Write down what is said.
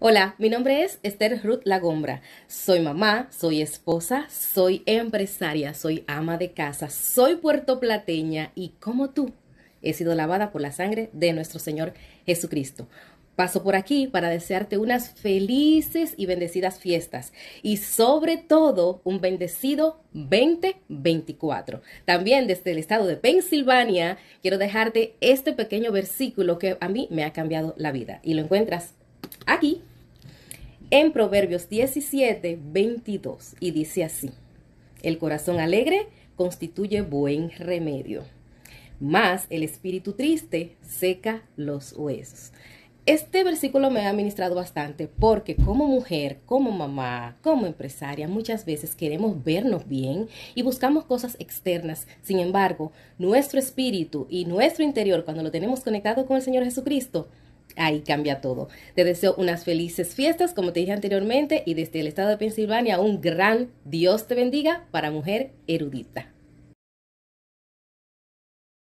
Hola, mi nombre es Esther Ruth Lagombra. Soy mamá, soy esposa, soy empresaria, soy ama de casa, soy puertoplateña y como tú he sido lavada por la sangre de nuestro Señor Jesucristo. Paso por aquí para desearte unas felices y bendecidas fiestas y sobre todo un bendecido 2024. También desde el estado de Pensilvania quiero dejarte este pequeño versículo que a mí me ha cambiado la vida y lo encuentras aquí en Proverbios 17, 22 y dice así, el corazón alegre constituye buen remedio, más el espíritu triste seca los huesos. Este versículo me ha administrado bastante porque como mujer, como mamá, como empresaria, muchas veces queremos vernos bien y buscamos cosas externas. Sin embargo, nuestro espíritu y nuestro interior, cuando lo tenemos conectado con el Señor Jesucristo, ahí cambia todo. Te deseo unas felices fiestas, como te dije anteriormente, y desde el estado de Pensilvania, un gran Dios te bendiga para mujer erudita.